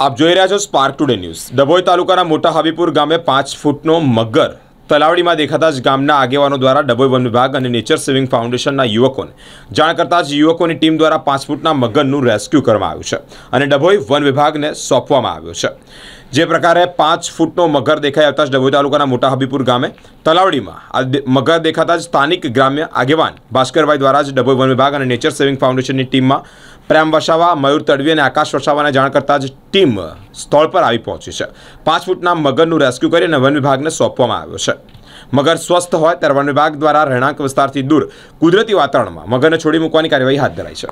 આપ જોઈ રહ્યા છો સ્પાર્ક ટુડે ન્યૂઝ ડભોઈ તાલુકાના મોટા હબીપુર ગામે પાંચ ફૂટનો મગર તલાવડીમાં દેખાતા જ ગામના આગેવાનો દ્વારા ડભોઈ વન વિભાગ અને નેચર સેવિંગ ફાઉન્ડેશનના યુવકોને જાણ કરતાં જ યુવકોની ટીમ દ્વારા પાંચ ફૂટના મગરનું રેસ્ક્યુ કરવામાં આવ્યું છે અને ડભોઈ વન વિભાગને સોંપવામાં આવ્યો છે જે પ્રકારે પાંચ ફૂટનો મગર દેખાઈ આવતા જ ડભોઈ તાલુકાના મોટા હબીપુર ગામે તલાવડીમાં આ મગર દેખાતા જ સ્થાનિક ગ્રામ્ય આગેવાન ભાસ્કરભાઈ દ્વારા જ ડભોઈ વન વિભાગ અને નેચર સેવિંગ ફાઉન્ડેશનની ટીમમાં પ્રેમ વસાવા મયુર તડવી અને આકાશ વસાવાને જાણ કરતાં જ ટીમ સ્થળ પર આવી પહોંચી છે પાંચ ફૂટના મગરનું રેસ્ક્યુ કરીને વન વિભાગને સોંપવામાં આવ્યો છે મગર સ્વસ્થ હોય ત્યારે વન વિભાગ દ્વારા રહેણાંક વિસ્તારથી દૂર કુદરતી વાતાવરણમાં મગરને છોડી મૂકવાની કાર્યવાહી હાથ ધરાઈ છે